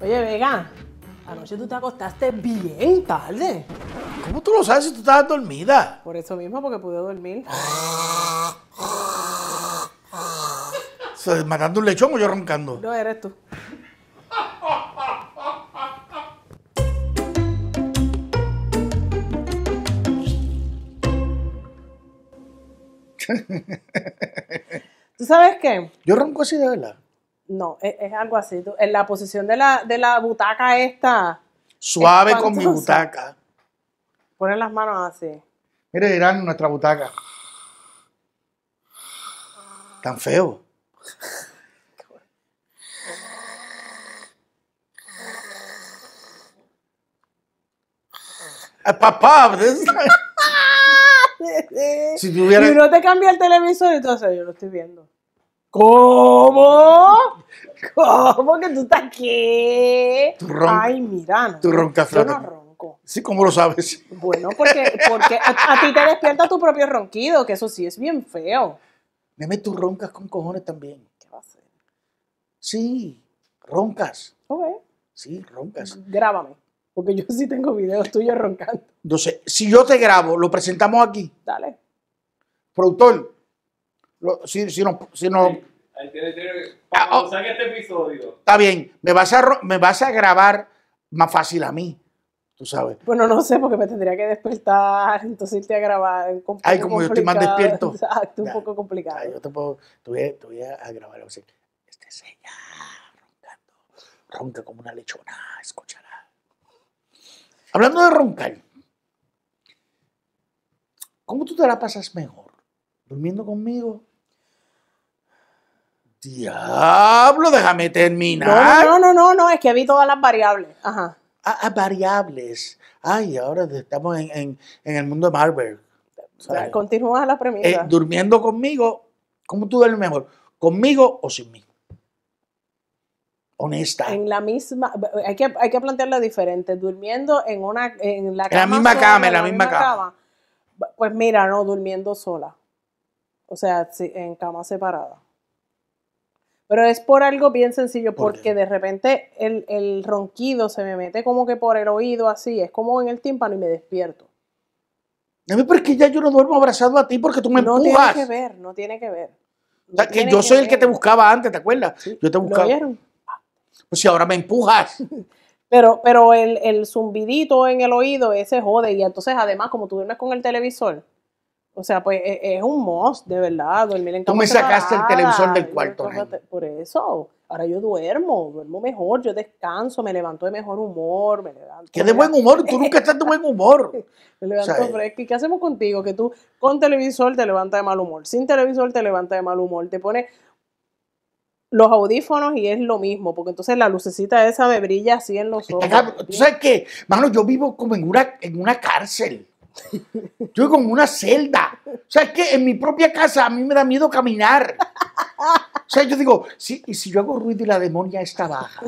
Oye, Vega, anoche tú te acostaste bien tarde. ¿Cómo tú lo sabes si tú estabas dormida? Por eso mismo, porque pude dormir. ¿Matando un lechón o yo roncando? No, eres tú. ¿Tú sabes qué? Yo ronco así de verdad. No, e, es, algo así. en la posición de la, butaca esta. Suave con mi butaca. Ponen las manos así. Mire, en nuestra butaca. Tan feo. Papá, si no te cambia el televisor, eso, yo lo estoy viendo. ¿Cómo? ¿Cómo que tú estás aquí? Ay, mira, Tú roncas, Yo no ronco. Sí, ¿cómo lo sabes? Bueno, porque, a, ti te despierta tu propio ronquido, que eso sí es bien feo. Meme, tú roncas con cojones también. ¿Qué va a hacer? Sí, roncas. Ok. Sí, roncas. Grábame, porque yo sí tengo videos tuyos roncando. Entonces, si yo te grabo, lo presentamos aquí. Dale. Productor, si, si, no, si no ah, oh. este episodio. Está bien, me vas, a, me vas a grabar más fácil a mí, tú sabes. Bueno, no sé, porque me tendría que despertar, entonces irte a grabar. Ay, como yo estoy más despierto. Exacto, un poco complicado. yo te puedo, te voy, a, grabar así. Este es roncando, ronca como una lechona, escúchala. Hablando de roncar, ¿cómo tú te la pasas mejor? ¿Durmiendo conmigo Diablo, déjame terminar. No, no, no, no, es que vi todas las variables. Ajá. Ah, ah variables. Ay, ahora estamos en, en, el mundo de Marvel. Continúas Continúa la premisa. Eh, durmiendo conmigo, ¿cómo tú duermes mejor? ¿Conmigo o sin mí? Honesta. En la misma, hay que, hay que plantearlo diferente. Durmiendo en una en la, cama la misma cama, la, misma, cama. Pues mira, no, durmiendo sola. O sea, en cama separada. Pero es por algo bien sencillo, porque de repente el, ronquido se me mete como que por el oído, así, es como en el tímpano y me despierto. A mí, porque ya yo no duermo abrazado a ti porque tú me empujas. No tiene que ver, no tiene que ver. que yo soy el que te buscaba antes, ¿te acuerdas? yo te buscaba. Pues si ahora me empujas. Pero, pero el, el zumbidito en el oído, ese jode. Y entonces, además, como tú duermes con el televisor, o sea, pues e, es un must, de verdad, dormir en cama Tú me sacaste el televisor del cuarto. por eso, ahora yo duermo, duermo mejor, yo descanso, me levanto de mejor humor, me levanto. ¿Qué de buen humor? Tú nunca estás de buen humor. me levanto fresco. ¿Y qué hacemos contigo? Que tú con televisor te levantas de mal humor, sin televisor te levantas de mal humor, te pones los audífonos y es lo mismo, porque entonces la lucecita esa me brilla así en los ojos. ¿Tú sabes qué? Mano, yo vivo como en una, en una cárcel. Yo como una celda. O sea, es que en mi propia casa a mí me da miedo caminar. O sea, yo digo, sí, y si yo hago ruido y la demonia está baja.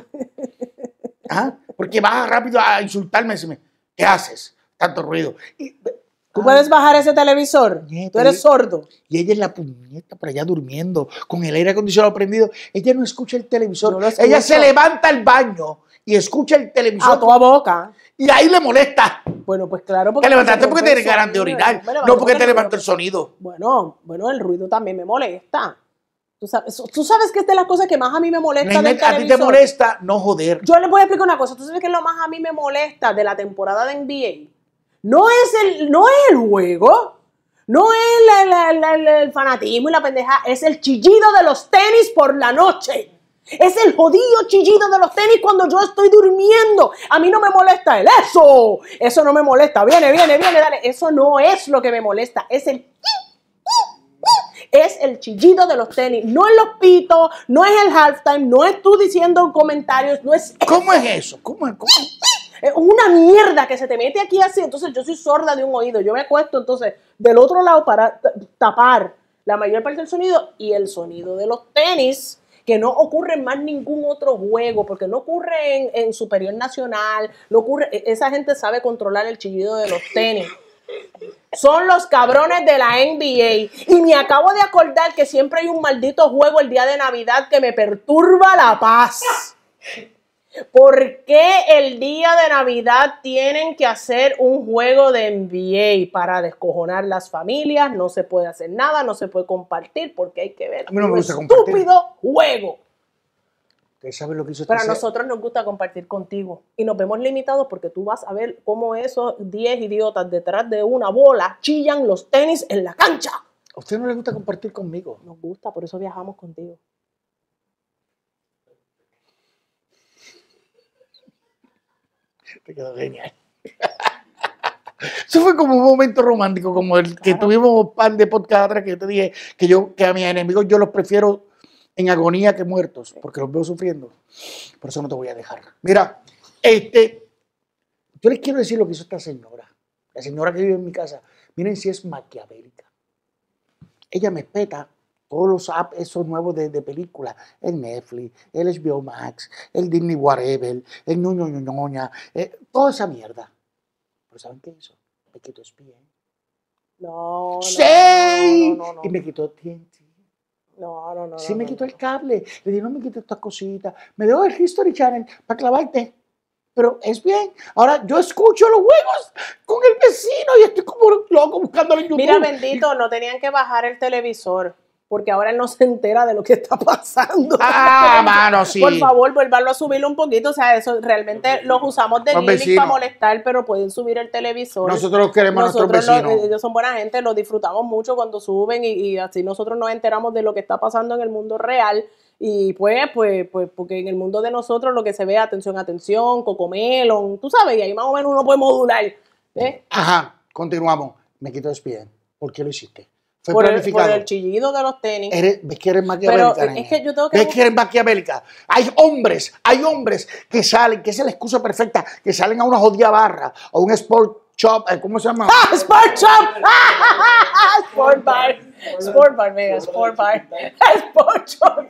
¿Ah? Porque baja rápido a insultarme. Y me, ¿Qué haces? Tanto ruido. Y, ¿Tú ah. puedes bajar ese televisor? Tú eres sordo. Y ella es la puñeta por allá durmiendo, con el aire acondicionado prendido. Ella no escucha el televisor. ella se levanta al baño y escucha el televisor. A toda boca. Y ahí le molesta. Bueno, pues claro. Porque te levantaste porque te ganas de no porque te levantó el sonido. Bueno, bueno, el ruido también me molesta. Tú sabes, tú sabes que es la las cosas que más a mí me molesta. a ti te molesta no joder. Yo les voy a explicar una cosa. Tú sabes que lo más a mí me molesta de la temporada de NBA. No es el, no el juego. No es el fanatismo y la pendeja. Es el chillido de los tenis por la noche. Es el jodido chillido de los tenis cuando yo estoy durmiendo. A mí no me molesta el eso. Eso no me molesta. Viene, viene, viene, dale. Eso no es lo que me molesta. Es el... Es el chillido de los tenis. No es los pitos, no es el halftime, no es tú diciendo comentarios, no es... ¿Cómo es eso? ¿Cómo es? ¿Cómo es? una mierda que se te mete aquí así. Entonces yo soy sorda de un oído. Yo me acuesto entonces del otro lado para tapar la mayor parte del sonido y el sonido de los tenis que no ocurre en más ningún otro juego, porque no ocurre en, Superior Nacional, no ocurre, e, esa gente sabe controlar el chillido de los tenis. Son los cabrones de la NBA. Y me acabo de acordar que siempre hay un maldito juego el día de Navidad que me perturba la paz. ¿Por qué el día de Navidad tienen que hacer un juego de NBA para descojonar las familias? No se puede hacer nada, no se puede compartir porque hay que ver. no un estúpido juego. lo que este Pero a nosotros nos gusta compartir contigo y nos vemos limitados porque tú vas a ver cómo esos 10 idiotas detrás de una bola chillan los tenis en la cancha. ¿A usted no le gusta compartir conmigo? Nos gusta, por eso viajamos contigo. quedó genial. Eso fue como un momento romántico, como el que tuvimos un de podcast atrás que yo te dije que yo que a mis enemigos yo los prefiero en agonía que muertos, porque los veo sufriendo. Por eso no te voy a dejar. Mira, este, yo les quiero decir lo que hizo esta señora, la señora que vive en mi casa. Miren si es maquiavélica. Ella me espeta todos los apps esos nuevos de, de películas, el Netflix, el HBO Max, el Disney Whatever, el ñoño eh, toda esa mierda. Pero ¿saben qué hizo? Me quitó espía. ¿eh? No, no, y me quitó TNT. No, no, no. Sí, me quitó el cable. Le dije, no me quito estas cositas. Me dejo el History Channel para clavarte. Pero es bien. Ahora yo escucho los juegos con el vecino y estoy como loco buscándolo en YouTube. Mira, bendito, no tenían que bajar el televisor porque ahora él no se entera de lo que está pasando. Ah, mano, sí. Por favor, vuélvalo a subirlo un poquito. O sea, eso realmente los usamos de gimmick para molestar, pero pueden subir el televisor. Nosotros queremos a nuestros vecinos. ellos son buena gente, los disfrutamos mucho cuando suben y, así nosotros nos enteramos de lo que está pasando en el mundo real. Y pues, pues, pues, porque en el mundo de nosotros lo que se ve, atención, atención, cocomelon, tú sabes, y ahí más o menos uno puede modular. ¿eh? Ajá, continuamos. Me quito despierto. ¿Por qué lo hiciste? por El, chillido de los tenis. Eres, ves que eres maquiavélica. Pero es que yo tengo que. Ves que eres maquiavélica. Hay hombres, hay hombres que salen, que es la excusa perfecta, que salen a una jodida barra, o un sport shop, eh, ¿cómo se llama? ¡Ah, sport shop! sport bar! Sport bar, sport bar. Sport shop.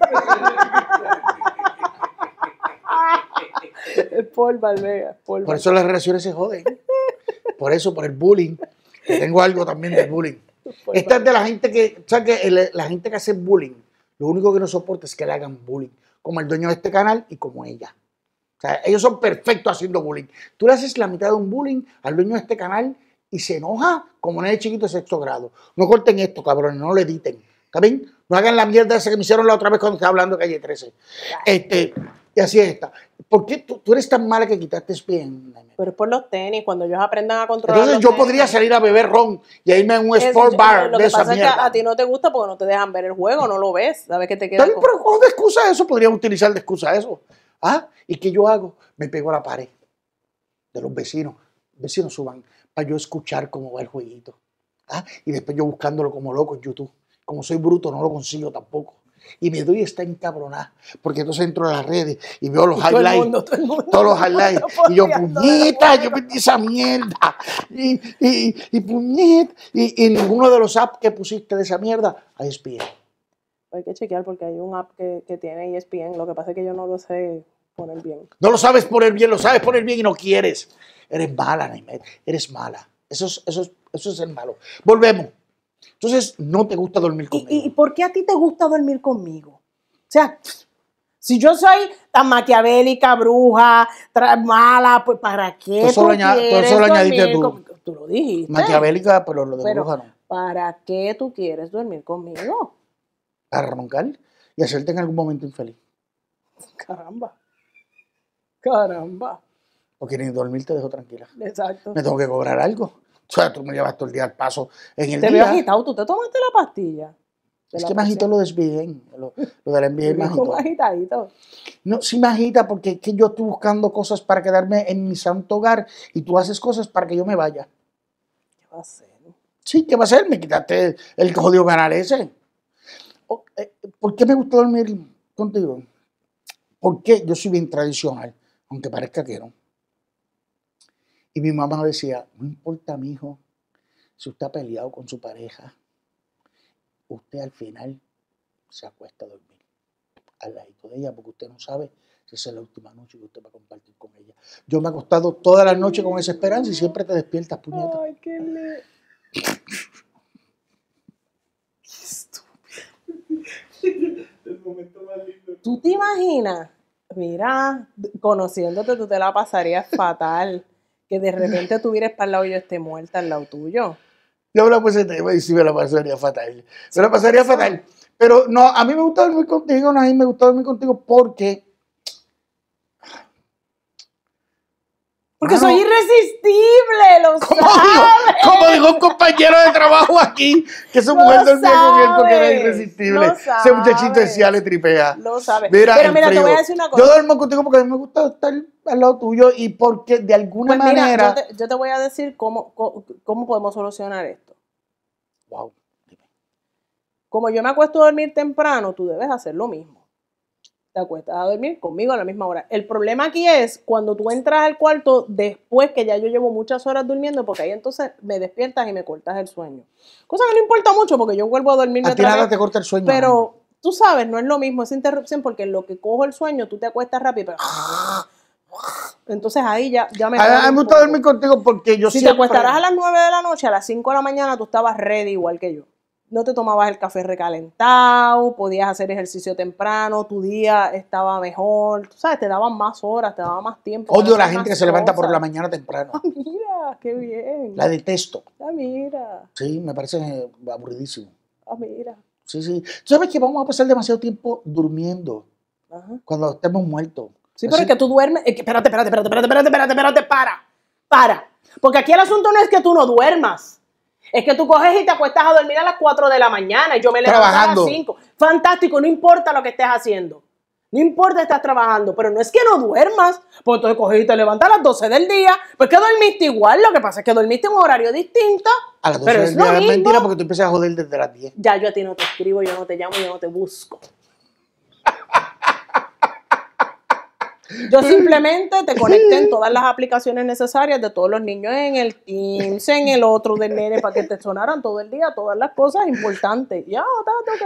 Sport bar, Por eso las relaciones se joden. Por eso, por el bullying. tengo algo también del bullying. Pues Esta es de la gente que, o sea, que la gente que hace bullying, lo único que no soporta es que le hagan bullying, como el dueño de este canal y como ella. O sea, ellos son perfectos haciendo bullying. Tú le haces la mitad de un bullying al dueño de este canal y se enoja como en el chiquito de sexto grado. No corten esto, cabrones, no lo editen. ¿Está bien? No hagan la mierda esa que me hicieron la otra vez cuando estaba hablando de calle 13. Este. Y así está. ¿Por qué tú, eres tan mala que quitaste bien? Pero es por los tenis, cuando ellos aprendan a controlar. Entonces yo podría salir a beber ron y irme a un sport bar. Lo que esa pasa es que a ti no te gusta porque no te dejan ver el juego, no lo ves, sabes que te queda. Con... Pero ¿cómo de excusa eso? Podrían utilizar de excusa eso. ¿Ah? ¿Y qué yo hago? Me pego a la pared de los vecinos. Vecinos suban para yo escuchar cómo va el jueguito. ¿Ah? Y después yo buscándolo como loco en YouTube. Como soy bruto, no lo consigo tampoco y me doy esta encabronada, porque entonces entro a las redes y veo los highlights, todo el mundo, todo el mundo, todos los highlights, y yo, puñeta, yo metí esa mierda, y, y, y y, ninguno de los apps que pusiste de esa mierda a ESPN. Hay que chequear porque hay un app que, que tiene ESPN, lo que pasa es que yo no lo sé poner bien. No lo sabes poner bien, lo sabes poner bien y no quieres. Eres mala, Naimet, eres mala. Eso es, eso, eso es el malo. Volvemos. Entonces, no te gusta dormir conmigo. ¿Y, por qué a ti te gusta dormir conmigo? O sea, si yo soy tan maquiavélica, bruja, mala, pues ¿para qué tú, solo tú quieres tú. Tú lo dijiste. Maquiavélica, pero lo de bruja no. ¿Para qué tú quieres dormir conmigo? Para roncar y hacerte en algún momento infeliz. Caramba. Caramba. O quieres dormir, te dejo tranquila. Exacto. Me tengo que cobrar algo. O sea, tú me llevas todo el día al paso en el te día. Te veo agitado, tú te tomaste la pastilla. Es que me lo desvíen, lo, lo del envío me agitó. agitadito. No, sí me agita porque es que yo estoy buscando cosas para quedarme en mi santo hogar y tú haces cosas para que yo me vaya. ¿Qué va a hacer? Sí, ¿qué va a hacer? Me quitaste el jodido canal ese. Eh, ¿Por qué me gusta dormir contigo? Porque yo soy bien tradicional, aunque parezca que no. Y mi mamá decía, no importa, mi hijo, si usted ha peleado con su pareja, usted al final se acuesta a dormir al lado de ella, porque usted no sabe si es la última noche que usted va a compartir con ella. Yo me he acostado toda la noche con esa esperanza y siempre te despiertas, puñeta. Ay, qué le... El momento más lindo. ¿Tú te imaginas? Mira, conociéndote tú te la pasarías fatal que de repente tú vienes para el lado y yo esté muerta al lado tuyo. Yo me la puse tema y sí me la pasaría fatal. Se la pasaría fatal. Pero no, a mí me gusta dormir contigo, no, a mí me gusta dormir contigo porque Porque soy irresistible, lo sabes. como dijo un compañero de trabajo aquí, que su mujer dormía con él porque era irresistible. Ese muchachito decía, le tripea. Lo sabes. Mira, Pero mira, te voy a decir una cosa. Yo duermo contigo porque a mí me gusta estar al lado tuyo y porque de alguna pues manera... Yo te, voy a decir cómo, cómo, cómo podemos solucionar esto. Wow. Como yo me acuesto a dormir temprano, tú debes hacer lo mismo te acuestas a dormir conmigo a la misma hora. El problema aquí es cuando tú entras al cuarto después que ya yo llevo muchas horas durmiendo, porque ahí entonces me despiertas y me cortas el sueño. Cosa que no importa mucho porque yo vuelvo a dormir. A ti nada te corta el sueño. Pero tú sabes, no es lo mismo esa interrupción porque lo que cojo el sueño tú te acuestas rápido. Entonces ahí ya, ya me. A, ah, ah, me gusta dormir contigo porque yo Si te acuestarás a las 9 de la noche, a las 5 de la mañana tú estabas ready igual que yo no te tomabas el café recalentado, podías hacer ejercicio temprano, tu día estaba mejor, sabes, te daban más horas, te daban más tiempo. Odio a la gente que se levanta por la mañana temprano. Ah, mira, qué bien. La detesto. Ah, mira. Sí, me parece aburridísimo. Ah, mira. Sí, sí. Tú sabes que vamos a pasar demasiado tiempo durmiendo Ajá. cuando estemos muertos. Sí, pero es que tú duermes. espérate, espérate, espérate, espérate, espérate, espérate, espérate, para. Para. Porque aquí el asunto no es que tú no duermas. Es que tú coges y te acuestas a dormir a las 4 de la mañana y yo me levanto a las 5. Fantástico, no importa lo que estés haciendo. No importa, estás trabajando, pero no es que no duermas. Porque entonces coges y te levantas a las 12 del día. Pues que dormiste igual, lo que pasa es que dormiste en un horario distinto. A las 12 del día es mentira porque tú empiezas a joder desde las 10. Ya, yo a ti no te escribo, yo no te llamo, yo no te busco. Yo simplemente te conecté en todas las aplicaciones necesarias de todos los niños, en el Teams, en el otro del nene, para que te sonaran todo el día todas las cosas importantes. Ya,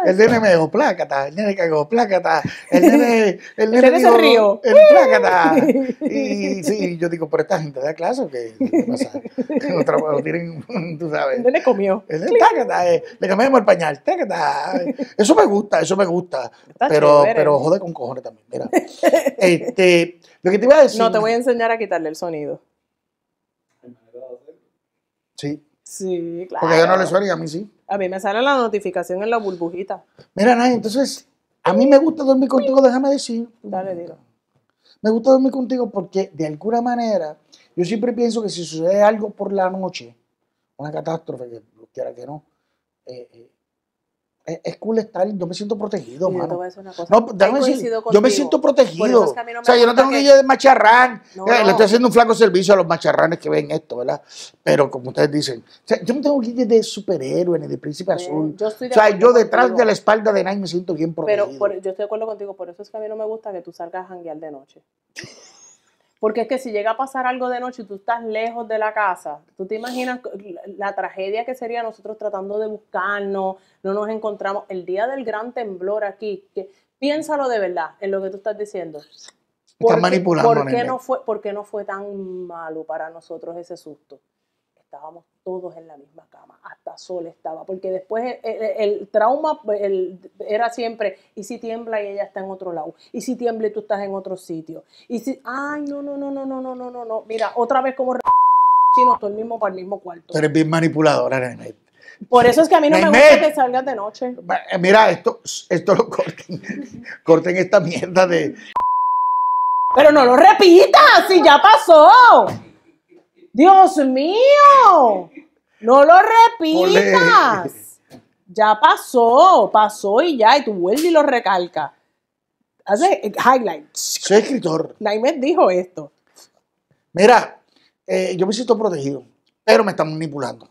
El nene me dijo plácata, el nene cagó plácata, el nene, el nene, el se río El plácata. Y sí, yo digo, pero esta gente da clase qué, pasa? Otra, tienen, tú sabes. El nene comió. El nene, eh, le cambiamos el pañal, Eso me gusta, eso me gusta. pero, pero jode con cojones también, mira. Este te a decir. No, te voy a enseñar a quitarle el sonido. Sí. Sí, claro. Porque a no le suena y a mí sí. A mí me sale la notificación en la burbujita. Mira, Nay, entonces, a mí me gusta dormir contigo, déjame decir. Dale, dilo. Me gusta dormir contigo porque, de alguna manera, yo siempre pienso que si sucede algo por la noche, una catástrofe, que quiera que no, eh, eh es, cool estar, yo me siento protegido, mano. Pues, yo, me siento protegido. o sea, yo no tengo que de macharrán. Eh, le estoy haciendo un flaco servicio a los macharranes que ven esto, ¿verdad? Pero como ustedes dicen, yo no tengo guille de superhéroe ni de príncipe azul. Yo o sea, yo detrás de la espalda de nadie me siento bien protegido. Pero yo estoy de acuerdo contigo, por eso es que a mí no me gusta que tú salgas a janguear de noche. Porque es que si llega a pasar algo de noche y tú estás lejos de la casa, tú te imaginas la tragedia que sería nosotros tratando de buscarnos, no nos encontramos. El día del gran temblor aquí, piénsalo de verdad en lo que tú estás diciendo. manipulando. ¿Por qué no fue tan malo para nosotros ese susto? estábamos todos en la misma cama, hasta sol estaba, porque después el, trauma el, era siempre, y si tiembla y ella está en otro lado, y si tiembla y tú estás en otro sitio, y si, ay, no, no, no, no, no, no, no, no, no, mira, otra vez como si no estoy mismo para el mismo cuarto. eres bien manipuladora, Por eso es que a mí no me gusta que salgas de noche. Eh, mira, esto, esto lo corten, corten esta mierda de... Pero no lo repitas, si ya pasó. Dios mío, no lo repitas. Ya pasó, pasó y ya, y tú vuelves y lo recalca. Hace eh, highlight. Soy escritor. Naimet dijo esto. Mira, eh, yo me siento protegido, pero me están manipulando.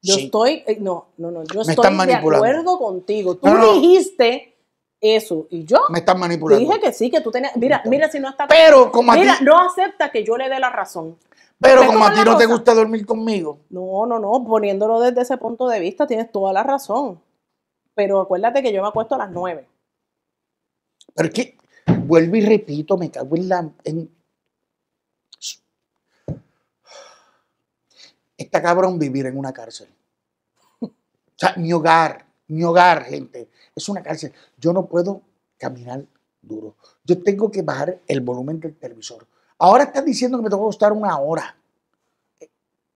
Yo estoy, eh, no, no, no, yo estoy de acuerdo contigo. Tú dijiste eso. Y yo. Me están manipulando. Dije que sí, que tú tenías. Mira, mira si no está. Pero como Mira, no acepta que yo le dé la razón. Pero como a ti no te gusta dormir conmigo. No, no, no, poniéndolo desde ese punto de vista tienes toda la razón. Pero acuérdate que yo me acuesto a las nueve. Pero es que, vuelvo y repito, me cago en la... En... Está cabrón vivir en una cárcel. O sea, mi hogar, mi hogar, gente, es una cárcel. Yo no puedo caminar duro. Yo tengo que bajar el volumen del televisor. Ahora estás diciendo que me tengo que gustar una hora. Eh,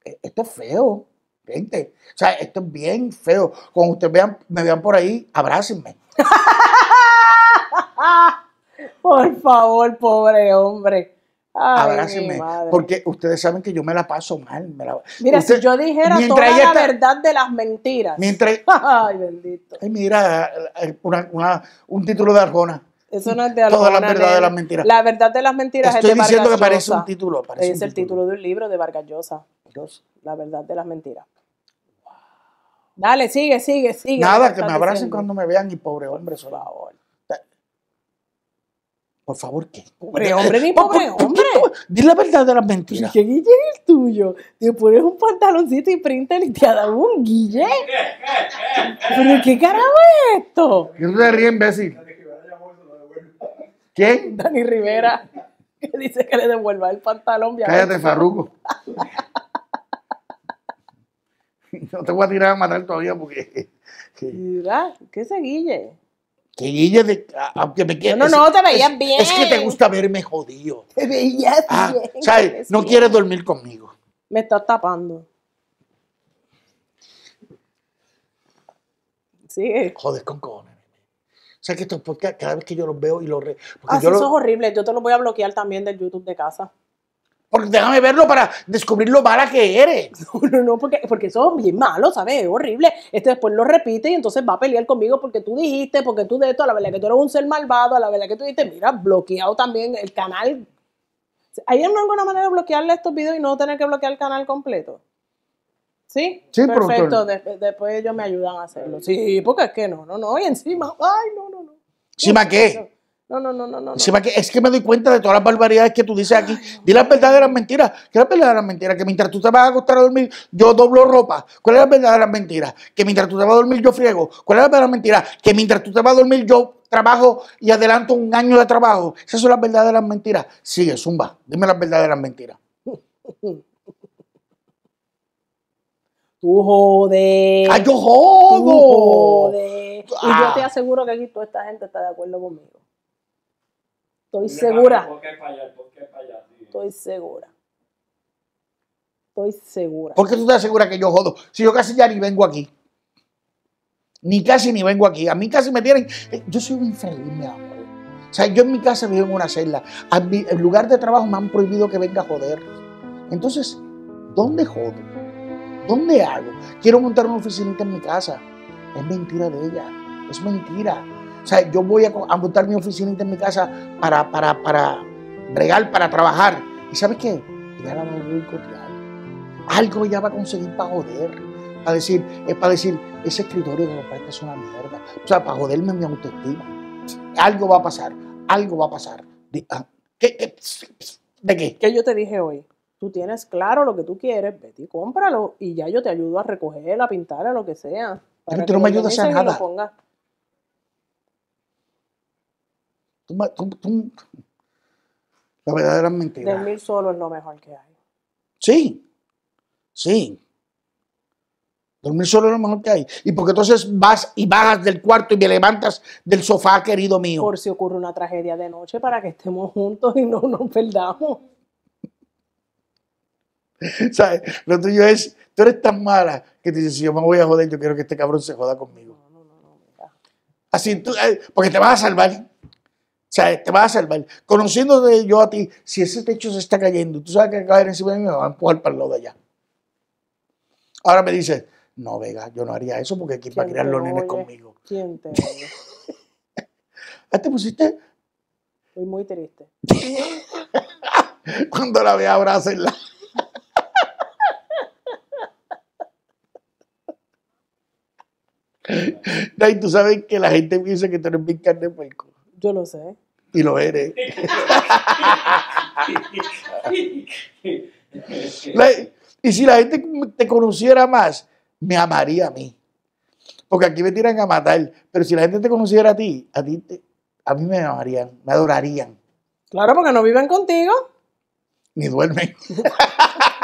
eh, esto es feo, gente. O sea, esto es bien feo. Cuando ustedes vean, me vean por ahí, abrácenme. por favor, pobre hombre. abrácenme. Porque ustedes saben que yo me la paso mal. Mira, si yo dijera toda la verdad de las mentiras. Mientras... ay, bendito. mira, eh, un título de Arjona. Eso no es de Todas las de las mentiras. La verdad de las mentiras Estoy diciendo que parece un título. Parece es el título. de un libro de Vargas Llosa. La verdad de las mentiras. Dale, sigue, sigue, sigue. Nada, que me abracen cuando me vean y pobre hombre, por favor. Por favor, ¿qué? Pobre hombre, ni pobre hombre. Dile la verdad de las mentiras. ¿Qué Guille es el tuyo? Te pones un pantaloncito y printa y te ha un Guille. ¿Pero qué carajo es esto? ¿Qué te ríes, imbécil? ¿Quién? Dani Rivera, que dice que le devuelva el pantalón. Cállate, Farruco. no te voy a tirar a matar todavía porque. ¿Qué se guille? ¿qué Guille, de, me quieras. No, no, te veías bien. Es que te gusta verme jodido. Te veías ah, bien. No quieres dormir conmigo. Me estás tapando. Sí. Joder con con o sea que estos podcasts, cada vez que yo los veo y los... Re, ah, sí, eso es horrible. Yo te lo voy a bloquear también del YouTube de casa. Porque déjame verlo para descubrir lo mala que eres. No, no, no, porque, porque eso es bien malo, ¿sabes? Es horrible. Este después lo repite y entonces va a pelear conmigo porque tú dijiste, porque tú de esto, a la verdad que tú eres un ser malvado, a la verdad que tú dijiste, mira, bloqueado también el canal. ¿Hay alguna manera de bloquearle estos videos y no tener que bloquear el canal completo? Sí, perfecto. después ellos me ayudan a hacerlo. Sí, porque es que no, no, no. Y encima, ay, no, no, no. ¿Encima qué? No, no, no, no, no. Encima que es que me doy cuenta de todas las barbaridades que tú dices aquí. Ay, de las verdaderas mentiras. ¿Qué es la las mentira? Que mientras tú te vas a acostar a dormir, yo doblo ropa. ¿Cuál es la verdadera mentira? Que mientras tú te vas a dormir, yo friego. ¿Cuál es la verdadera mentira? Que mientras tú te vas a dormir, yo trabajo y adelanto un año de trabajo. Esas son las verdaderas mentiras. Sigue, zumba. Dime las verdaderas mentiras. Tú jodes. ¡Ay, yo jodo! Y yo ah. te aseguro que aquí toda esta gente está de acuerdo conmigo. Estoy segura. ¿Por qué fallar? Estoy segura. Estoy segura. ¿Por qué tú te aseguras que yo jodo? Si yo casi ya ni vengo aquí. Ni casi ni vengo aquí. A mí casi me tienen. Eh, yo soy un infeliz, mi amor. O sea, yo en mi casa vivo en una celda. En lugar de trabajo me han prohibido que venga a joder. Entonces, ¿dónde jodo? ¿Dónde hago? Quiero montar una oficinita en mi casa. Es mentira de ella, es mentira. O sea, yo voy a, montar mi oficinita en mi casa para, para, para bregar, para trabajar. ¿Y sabes qué? Ya la voy a Algo ya va a conseguir para joder. Para decir, es eh, para decir, ese escritorio de parte es una mierda. O sea, para joderme mi autoestima. Algo va a pasar, algo va a pasar. Ah, ¿De qué? ¿Qué yo te dije hoy? tú tienes claro lo que tú quieres, vete y cómpralo y ya yo te ayudo a recoger, a pintar, lo que sea. Pero tú no me ayudas a nada. Tú, tú, tú. La verdadera mentira. Dormir solo es lo mejor que hay. Sí, sí. Dormir solo es lo mejor que hay. Y porque entonces vas y bajas del cuarto y me levantas del sofá, querido mío. Por si ocurre una tragedia de noche para que estemos juntos y no nos perdamos. Lo tuyo es, tú eres tan mala que te dices, si yo me voy a joder, yo quiero que este cabrón se joda conmigo. No, no, no, Así tú, eh, porque te vas a salvar. O sea, te vas a salvar. Conociéndote yo a ti, si ese techo se está cayendo, tú sabes que caer encima de mí me va a empujar para el lado de allá. Ahora me dices, no, Vega, yo no haría eso porque aquí para va a criar los nenes conmigo? ¿Quién te ¿Ah, ¿Te pusiste? Estoy muy triste. Cuando la vea, abrácenla. y tú sabes que la gente piensa que tú eres bien carne de puerco. Yo lo sé. Y lo eres. y si la gente te conociera más, me amaría a mí. Porque aquí me tiran a matar. Pero si la gente te conociera a ti, a, ti a mí me amarían, me adorarían. Claro, porque no viven contigo. Ni duermen.